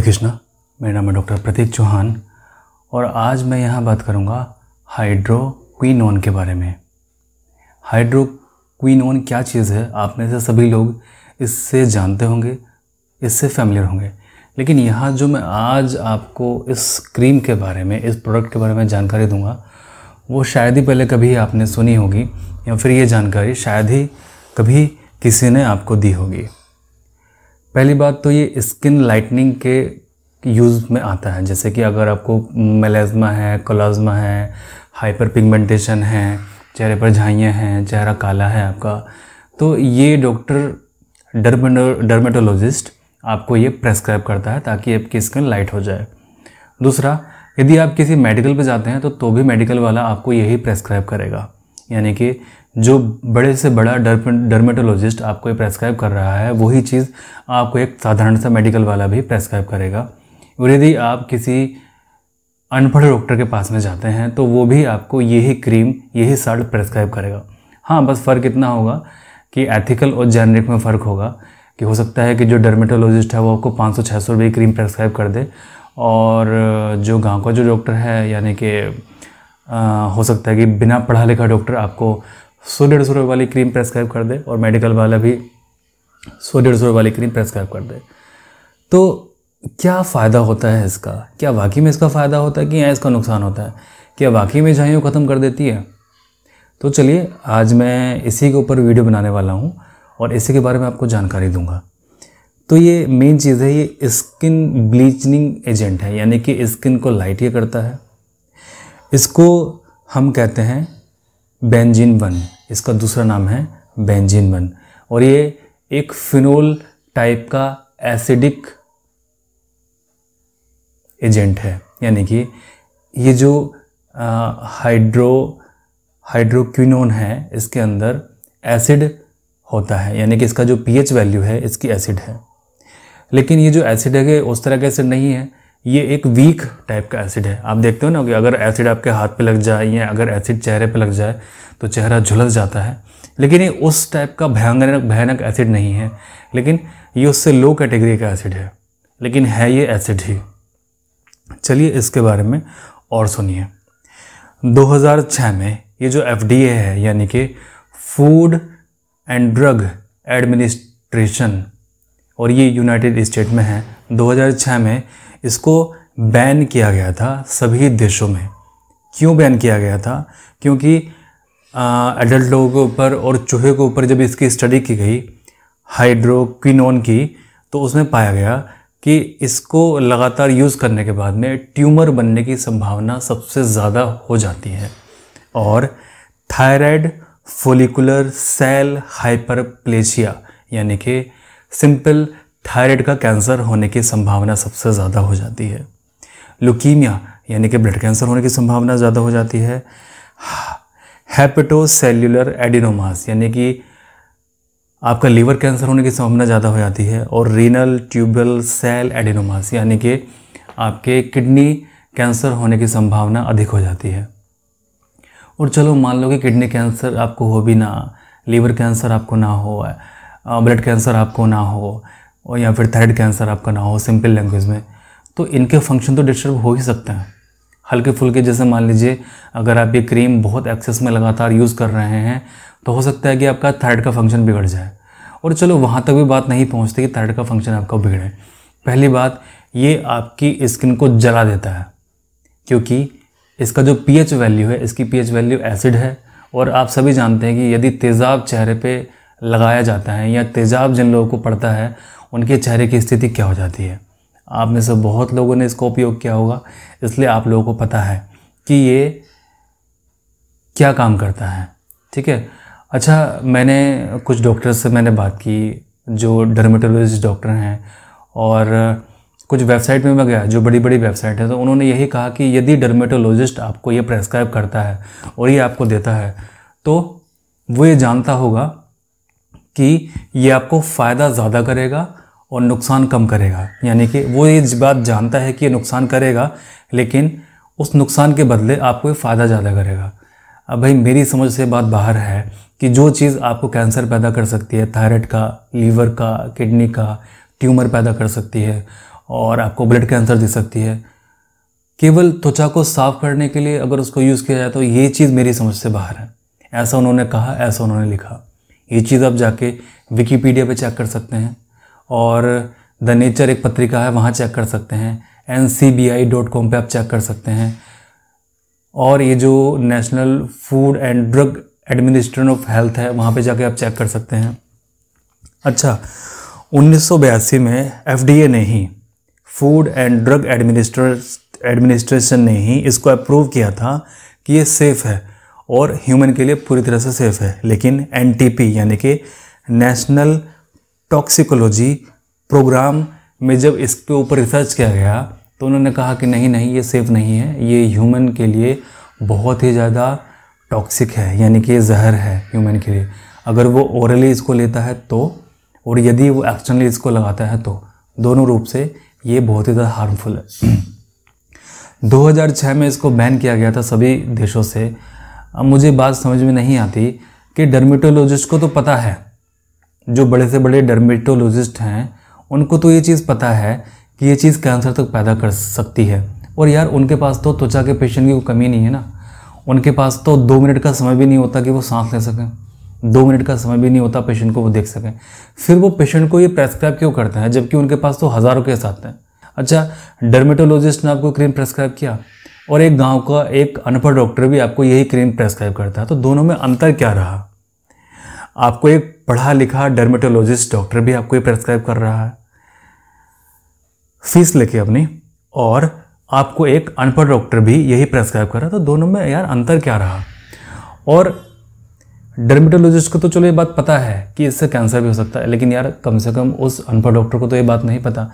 हरे कृष्णा मेरा नाम है डॉक्टर प्रतीक चौहान और आज मैं यहाँ बात करूँगा हाइड्रोक्विनोन के बारे में हाइड्रोक्विनोन क्या चीज़ है आप में से सभी लोग इससे जानते होंगे इससे फैमिलियर होंगे लेकिन यहाँ जो मैं आज आपको इस क्रीम के बारे में इस प्रोडक्ट के बारे में जानकारी दूंगा वो शायद ही पहले कभी आपने सुनी होगी या फिर ये जानकारी शायद ही कभी किसी ने आपको दी होगी पहली बात तो ये स्किन लाइटनिंग के यूज़ में आता है जैसे कि अगर आपको मेलेजमा है कोलाजमा है हाइपर पिगमेंटेशन है चेहरे पर झाइयाँ हैं चेहरा काला है आपका तो ये डॉक्टर डर्मेटोलॉजिस्ट आपको ये प्रेस्क्राइब करता है ताकि आपकी स्किन लाइट हो जाए दूसरा यदि आप किसी मेडिकल पे जाते हैं तो तो भी मेडिकल वाला आपको यही प्रेस्क्राइब करेगा यानी कि जो बड़े से बड़ा डर्मेटोलॉजिस्ट आपको ये प्रेस्क्राइब कर रहा है वही चीज़ आपको एक साधारण सा मेडिकल वाला भी प्रेस्क्राइब करेगा और यदि आप किसी अनपढ़ डॉक्टर के पास में जाते हैं तो वो भी आपको यही क्रीम यही साल्ट प्रेस्क्राइब करेगा हाँ बस फ़र्क इतना होगा कि एथिकल और जेनरिक में फ़र्क होगा कि हो सकता है कि जो डर्मेटोलॉजिस्ट है वो आपको 500-600 रुपये की क्रीम प्रेस्क्राइब कर दे और जो गांव का जो डॉक्टर है यानी कि हो सकता है कि बिना पढ़ा लिखा डॉक्टर आपको सौ डेढ़ सौ रुपये वाली क्रीम प्रेस्क्राइब कर दे और मेडिकल वाला भी सौ डेढ़ सौ रुपये वाली क्रीम प्रेस्क्राइब कर दे तो क्या फ़ायदा होता है इसका क्या वाकई में इसका फ़ायदा होता है कि या इसका नुकसान होता है क्या वाकई में झाइयों ख़त्म कर देती है तो चलिए आज मैं इसी के ऊपर वीडियो बनाने वाला हूँ और इसी के बारे में आपको जानकारी दूंगा तो ये मेन चीज़ है ये स्किन ब्लीचनिंग एजेंट है यानी कि स्किन को लाइट ये करता है इसको हम कहते हैं बेंजिन वन इसका दूसरा नाम है बेंजीन वन और ये एक फिनोल टाइप का एसिडिक एजेंट है यानी कि ये जो आ, हाइड्रो हाइड्रोक्विनोन है इसके अंदर एसिड होता है यानी कि इसका जो पीएच वैल्यू है इसकी एसिड है लेकिन ये जो एसिड है उस तरह का एसिड नहीं है ये एक वीक टाइप का एसिड है आप देखते हो ना कि अगर एसिड आपके हाथ पे लग जाए या अगर एसिड चेहरे पे लग जाए तो चेहरा झुलस जाता है लेकिन ये उस टाइप का भयानक भयानक एसिड नहीं है लेकिन ये उससे लो कैटेगरी का एसिड है लेकिन है ये एसिड ही चलिए इसके बारे में और सुनिए 2006 में ये जो एफ है यानी कि फूड एंड ड्रग एडमिनिस्ट्रेशन और ये यूनाइटेड स्टेट में है 2006 में इसको बैन किया गया था सभी देशों में क्यों बैन किया गया था क्योंकि एडल्ट लोगों के ऊपर और चूहे के ऊपर जब इसकी स्टडी की गई हाइड्रोक्विनोन की तो उसमें पाया गया कि इसको लगातार यूज़ करने के बाद में ट्यूमर बनने की संभावना सबसे ज़्यादा हो जाती है और थायराइड फोलिकुलर सेल हाइपरप्लेशिया यानी कि सिंपल थायराइड का कैंसर होने की संभावना सबसे ज़्यादा हो जाती है लुकीमिया यानी कि ब्लड कैंसर होने की संभावना ज़्यादा हो जाती है हैपेटोसेल्यूलर एडिनोमास यानी कि आपका लीवर कैंसर होने की संभावना ज़्यादा हो जाती है और रीनल ट्यूबल सेल एडिनोमास यानी कि आपके किडनी कैंसर होने की संभावना अधिक हो जाती है और चलो मान लो कि किडनी कैंसर आपको हो भी ना लीवर कैंसर आपको ना हो ब्लड कैंसर आपको ना हो और या फिर थायरॉयड कैंसर आपका ना हो सिंपल लैंग्वेज में तो इनके फंक्शन तो डिस्टर्ब हो ही सकते हैं हल्के फुल्के जैसे मान लीजिए अगर आप ये क्रीम बहुत एक्सेस में लगातार यूज़ कर रहे हैं तो हो सकता है कि आपका थायरॉयड का फंक्शन बिगड़ जाए और चलो वहाँ तक भी बात नहीं पहुँचती कि थायरॉयड का फंक्शन आपका बिगड़े पहली बात ये आपकी स्किन को जला देता है क्योंकि इसका जो एच वैल्यू है इसकी एच वैल्यू एसिड है और आप सभी जानते हैं कि यदि तेज़ाब चेहरे पर लगाया जाता है या तेज़ाब जिन लोगों को पड़ता है उनके चेहरे की स्थिति क्या हो जाती है आप में से बहुत लोगों ने इसका उपयोग किया होगा इसलिए आप लोगों को पता है कि ये क्या काम करता है ठीक है अच्छा मैंने कुछ डॉक्टर से मैंने बात की जो डर्मेटोलॉजिस्ट डॉक्टर हैं और कुछ वेबसाइट में मैं गया जो बड़ी बड़ी वेबसाइट है तो उन्होंने यही कहा कि यदि डर्मेटोलॉजिस्ट आपको ये प्रेस्क्राइब करता है और ये आपको देता है तो वो ये जानता होगा कि ये आपको फ़ायदा ज़्यादा करेगा और नुकसान कम करेगा यानी कि वो ये बात जानता है कि ये नुकसान करेगा लेकिन उस नुकसान के बदले आपको फ़ायदा ज़्यादा करेगा अब भाई मेरी समझ से बात बाहर है कि जो चीज़ आपको कैंसर पैदा कर सकती है थायराइड का लीवर का किडनी का ट्यूमर पैदा कर सकती है और आपको ब्लड कैंसर दे सकती है केवल त्वचा को साफ करने के लिए अगर उसको यूज़ किया जाए तो ये चीज़ मेरी समझ से बाहर है ऐसा उन्होंने कहा ऐसा उन्होंने लिखा ये चीज़ आप जाके विकीपीडिया पे चेक कर सकते हैं और द नेचर एक पत्रिका है वहाँ चेक कर सकते हैं N C B I dot com पर आप चेक कर सकते हैं और ये जो national food and drug administration of health है वहाँ पे जाके आप चेक कर सकते हैं अच्छा उन्नीस में एफ ने ही food and drug administration administration ने ही इसको अप्रूव किया था कि ये सेफ़ है और ह्यूमन के लिए पूरी तरह से सेफ़ है लेकिन एन यानी कि नेशनल टॉक्सिकोलॉजी प्रोग्राम में जब इसके ऊपर रिसर्च किया गया तो उन्होंने कहा कि नहीं नहीं ये सेफ़ नहीं है ये ह्यूमन के लिए बहुत ही ज़्यादा टॉक्सिक है यानी कि जहर है ह्यूमन के लिए अगर वो ओरली इसको लेता है तो और यदि वो एक्सटर्नली इसको लगाता है तो दोनों रूप से ये बहुत ही ज़्यादा हार्मफुल है 2006 में इसको बैन किया गया था सभी देशों से अब मुझे बात समझ में नहीं आती कि डर्मेटोलॉजिस्ट को तो पता है जो बड़े से बड़े डर्मेटोलॉजिस्ट हैं उनको तो ये चीज़ पता है कि ये चीज़ कैंसर तक पैदा कर सकती है और यार उनके पास तो त्वचा के पेशेंट की कोई कमी नहीं है ना उनके पास तो दो मिनट का समय भी नहीं होता कि वो सांस ले सकें दो मिनट का समय भी नहीं होता पेशेंट को वो देख सकें फिर वो पेशेंट को ये प्रेस्क्राइब क्यों करते हैं जबकि उनके पास तो हज़ारों केस आते हैं अच्छा डर्मेटोलॉजिस्ट ने आपको क्रीम प्रेस्क्राइब किया और एक गांव का एक अनपढ़ डॉक्टर भी आपको यही क्रीम प्रेस्क्राइब करता है तो दोनों में अंतर क्या रहा आपको एक पढ़ा लिखा डर्मेटोलॉजिस्ट डॉक्टर भी आपको ये प्रेस्क्राइब कर रहा है फीस लेके अपनी और आपको एक अनपढ़ डॉक्टर भी यही प्रेस्क्राइब कर रहा है तो दोनों में यार अंतर क्या रहा और डर्मेटोलॉजिस्ट को तो चलो ये बात पता है कि इससे कैंसर भी हो सकता है लेकिन यार कम से कम उस अनपढ़ डॉक्टर को तो ये बात नहीं पता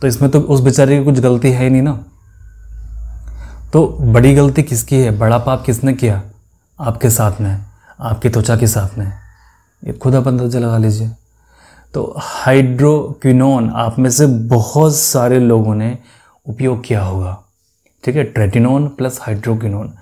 तो इसमें तो उस बेचारे की कुछ गलती है ही नहीं ना तो बड़ी गलती किसकी है बड़ा पाप किसने किया आपके साथ में आपकी त्वचा के साथ में ये खुद आप अंदाजा लगा लीजिए तो हाइड्रोक्विनोन आप में से बहुत सारे लोगों ने उपयोग किया होगा ठीक है ट्रेटिनोन प्लस हाइड्रोक्विनोन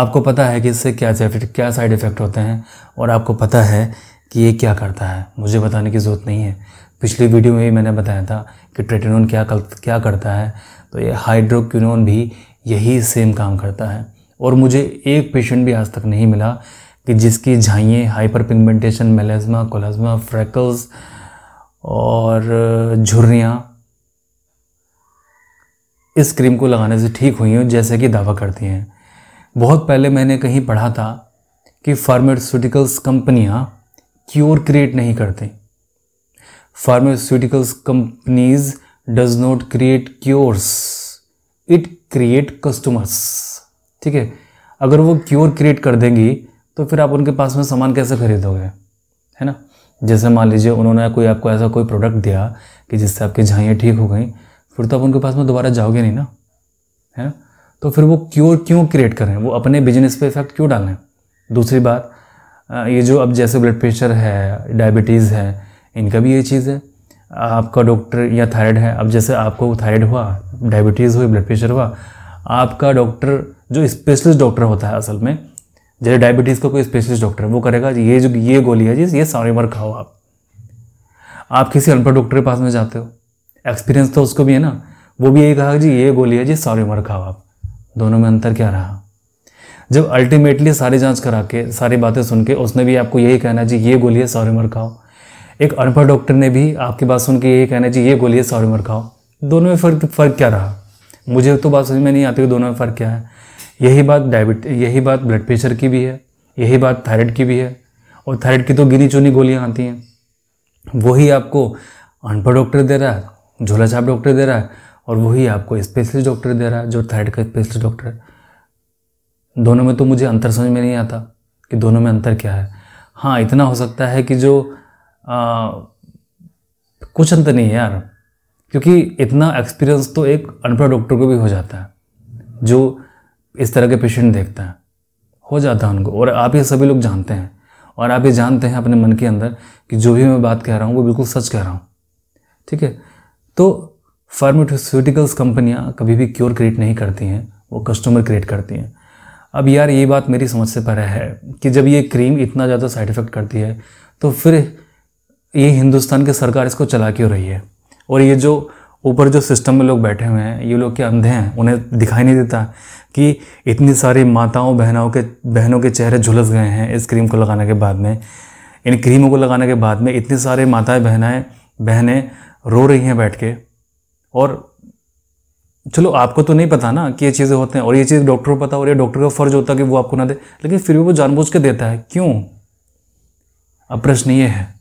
आपको पता है कि इससे क्या क्या साइड इफ़ेक्ट होते हैं और आपको पता है कि ये क्या करता है मुझे बताने की ज़रूरत नहीं है पिछली वीडियो में भी मैंने बताया था कि ट्रेटिनोन क्या कर, क्या करता है तो ये हाइड्रोक्विनोन भी यही सेम काम करता है और मुझे एक पेशेंट भी आज तक नहीं मिला कि जिसकी झाइएँ hyperpigmentation melasma chloasma freckles और झुर्रियाँ इस क्रीम को लगाने से ठीक हुई हूँ जैसे कि दावा करती हैं बहुत पहले मैंने कहीं पढ़ा था कि फार्मास्यूटिकल्स कंपनियाँ क्योर क्रिएट नहीं करती pharmaceuticals companies does not create cures it create customers ठीक है अगर वो क्योर क्रिएट कर देंगी तो फिर आप उनके पास में सामान कैसे खरीदोगे है ना जैसे मान लीजिए उन्होंने कोई आपको ऐसा कोई प्रोडक्ट दिया कि जिससे आपकी झाइयाँ ठीक हो गई फिर तो आप उनके पास में दोबारा जाओगे नहीं ना है ना तो फिर वो क्यों क्यों क्रिएट करें वो अपने बिजनेस पे इफेक्ट क्यों डालें दूसरी बात ये जो अब जैसे ब्लड प्रेशर है डायबिटीज़ है इनका भी ये चीज़ है आपका डॉक्टर या थायराइड है अब जैसे आपको थायराइड हुआ डायबिटीज़ हुई ब्लड प्रेशर हुआ आपका डॉक्टर जो स्पेशलिस्ट डॉक्टर होता है असल में जैसे डायबिटीज़ का कोई स्पेशलिस्ट डॉक्टर है वो करेगा ये जो ये गोली है जी ये सारी उम्र खाओ आप आप किसी अनपढ़ डॉक्टर के पास में जाते हो एक्सपीरियंस तो उसको भी है ना वो भी यही कहा जी ये गोली है जी सारी उम्र खाओ आप दोनों में अंतर क्या रहा जब अल्टीमेटली सारी जांच करा के सारी बातें सुन के उसने भी आपको यही कहना जी ये गोली है सारी उम्र खाओ एक अनपढ़ डॉक्टर ने भी आपकी बात सुन के यही कहना जी ये गोली है सारी उम्र खाओ दोनों में फ़र्क फ़र्क क्या रहा मुझे तो बात समझ में नहीं आती कि दोनों में फ़र्क क्या है यही बात डायबिट यही बात ब्लड प्रेशर की भी है यही बात थायराइड की भी है और थायराइड की तो गिनी चुनी गोलियाँ आती हैं वही आपको अनपढ़ डॉक्टर दे रहा है झोला छाप डॉक्टर दे रहा है और वही आपको स्पेशलिस्ट डॉक्टर दे रहा है जो थायराइड का स्पेशलिस्ट डॉक्टर है दोनों में तो मुझे अंतर समझ में नहीं आता कि दोनों में अंतर क्या है हाँ इतना हो सकता है कि जो आ, कुछ अंतर नहीं है यार क्योंकि इतना एक्सपीरियंस तो एक अनपढ़ डॉक्टर को भी हो जाता है जो इस तरह के पेशेंट देखते हैं हो जाता है उनको और आप ये सभी लोग जानते हैं और आप ये जानते हैं अपने मन के अंदर कि जो भी मैं बात कह रहा हूँ वो बिल्कुल सच कह रहा हूँ ठीक है तो फार्मास्यूटिकल्स कंपनियाँ कभी भी क्योर क्रिएट नहीं करती हैं वो कस्टमर क्रिएट करती हैं अब यार ये बात मेरी समझ से परे है कि जब ये क्रीम इतना ज़्यादा साइड इफ़ेक्ट करती है तो फिर ये हिंदुस्तान की सरकार इसको चला क्यों रही है और ये जो ऊपर जो सिस्टम में लोग बैठे हुए हैं ये लोग के अंधे हैं उन्हें दिखाई नहीं देता कि इतनी सारी माताओं बहनों के बहनों के चेहरे झुलस गए हैं इस क्रीम को लगाने के बाद में इन क्रीमों को लगाने के बाद में इतनी सारी माताएं बहनाएँ बहनें रो रही हैं बैठ के और चलो आपको तो नहीं पता ना कि ये चीज़ें होते हैं और ये चीज़ डॉक्टर को पता और ये डॉक्टर का फ़र्ज होता है कि वो आपको ना दे लेकिन फिर भी वो जानबूझ के देता है क्यों अब प्रश्न ये है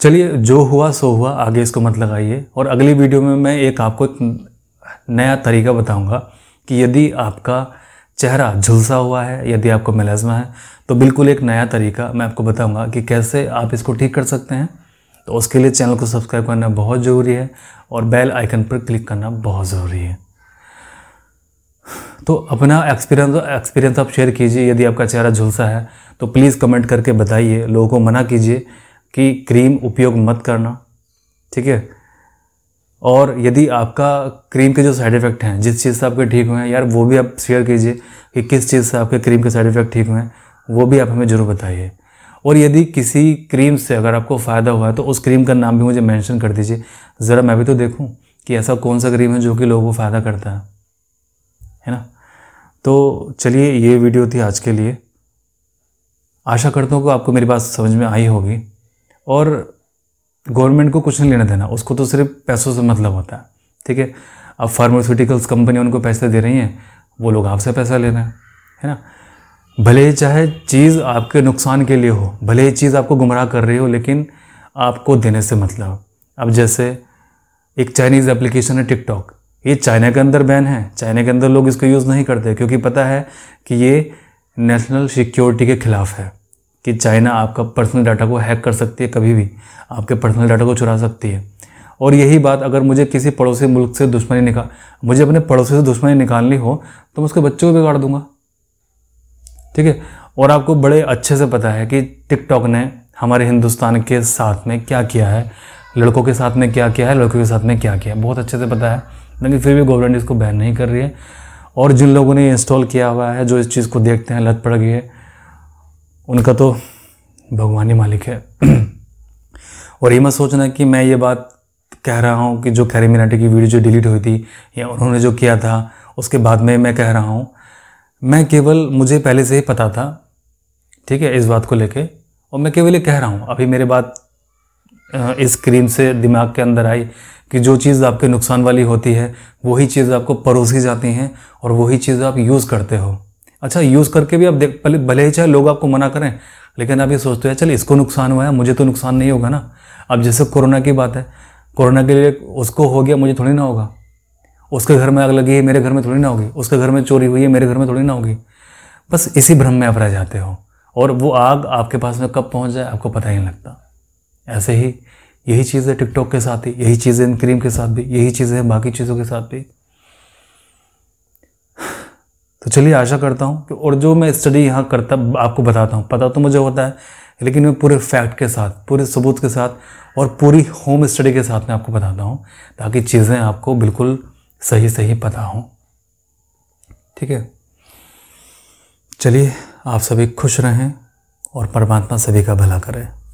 चलिए जो हुआ सो हुआ आगे इसको मत लगाइए और अगली वीडियो में मैं एक आपको एक नया तरीका बताऊंगा कि यदि आपका चेहरा झुलसा हुआ है यदि आपको मेलाजमा है तो बिल्कुल एक नया तरीका मैं आपको बताऊंगा कि कैसे आप इसको ठीक कर सकते हैं तो उसके लिए चैनल को सब्सक्राइब करना बहुत ज़रूरी है और बेल आइकन पर क्लिक करना बहुत ज़रूरी है तो अपना एक्सपीरियंस एक्सपीरियंस आप शेयर कीजिए यदि आपका चेहरा झुलसा है तो प्लीज़ कमेंट करके बताइए लोगों को मना कीजिए कि क्रीम उपयोग मत करना ठीक है और यदि आपका क्रीम के जो साइड इफ़ेक्ट हैं जिस चीज़ से आपके ठीक हुए हैं यार वो भी आप शेयर कीजिए कि किस चीज़ से आपके क्रीम के साइड इफ़ेक्ट ठीक हुए हैं वो भी आप हमें ज़रूर बताइए और यदि किसी क्रीम से अगर आपको फ़ायदा हुआ है तो उस क्रीम का नाम भी मुझे मेंशन कर दीजिए ज़रा मैं भी तो देखूं कि ऐसा कौन सा क्रीम है जो कि लोगों को फ़ायदा करता है है ना तो चलिए ये वीडियो थी आज के लिए आशा करता हूँ कि आपको मेरी बात समझ में आई होगी और गवर्नमेंट को कुछ नहीं लेना देना उसको तो सिर्फ पैसों से मतलब होता है ठीक है अब फार्मास्यूटिकल्स कंपनी उनको पैसे दे रही हैं वो लोग आपसे पैसा ले रहे हैं है ना भले ही चाहे चीज़ आपके नुकसान के लिए हो भले ही चीज़ आपको गुमराह कर रही हो लेकिन आपको देने से मतलब अब जैसे एक चाइनीज़ एप्लीकेशन है टिकटॉक ये चाइना के अंदर बैन है चाइना के अंदर लोग इसको यूज़ नहीं करते क्योंकि पता है कि ये नेशनल सिक्योरिटी के खिलाफ है कि चाइना आपका पर्सनल डाटा को हैक कर सकती है कभी भी आपके पर्सनल डाटा को चुरा सकती है और यही बात अगर मुझे किसी पड़ोसी मुल्क से दुश्मनी निकाल मुझे अपने पड़ोसी से दुश्मनी निकालनी हो तो मैं उसके बच्चों को बिगाड़ दूंगा ठीक है और आपको बड़े अच्छे से पता है कि टिकटॉक ने हमारे हिंदुस्तान के साथ में क्या किया है लड़कों के साथ में क्या किया है लड़कियों के साथ में क्या किया है बहुत अच्छे से पता है लेकिन फिर भी गवर्नमेंट इसको बैन नहीं कर रही है और जिन लोगों ने इंस्टॉल किया हुआ है जो इस चीज़ को देखते हैं लत पड़ गई है उनका तो भगवान ही मालिक है और ये मत सोचना कि मैं ये बात कह रहा हूँ कि जो कैरी मिनाटी की वीडियो जो डिलीट हुई थी या उन्होंने जो किया था उसके बाद में मैं कह रहा हूँ मैं केवल मुझे पहले से ही पता था ठीक है इस बात को लेके और मैं केवल ये कह रहा हूँ अभी मेरे बात इस क्रीम से दिमाग के अंदर आई कि जो चीज़ आपके नुकसान वाली होती है वही चीज़ आपको परोसी जाती हैं और वही चीज़ आप यूज़ करते हो अच्छा यूज़ करके भी आप देख पहले भले ही चाहे लोग आपको मना करें लेकिन आप ये सोचते हैं चल इसको नुकसान हुआ है मुझे तो नुकसान नहीं होगा ना अब जैसे कोरोना की बात है कोरोना के लिए उसको हो गया मुझे थोड़ी ना होगा उसके घर में आग लगी है मेरे घर में थोड़ी ना होगी उसके घर में चोरी हुई है मेरे घर में थोड़ी ना होगी बस इसी भ्रम में आप रह जाते हो और वो आग आपके पास में कब पहुंच जाए आपको पता ही नहीं लगता ऐसे ही यही चीज़ है टिकटॉक के साथ ही यही चीजें इन क्रीम के साथ भी यही चीज़ें बाकी चीज़ों के साथ भी तो चलिए आशा करता हूँ कि और जो मैं स्टडी यहाँ करता आपको बताता हूँ पता तो मुझे होता है लेकिन मैं पूरे फैक्ट के साथ पूरे सबूत के साथ और पूरी होम स्टडी के साथ मैं आपको बताता हूँ ताकि चीज़ें आपको बिल्कुल सही सही पता हों ठीक है चलिए आप सभी खुश रहें और परमात्मा सभी का भला करें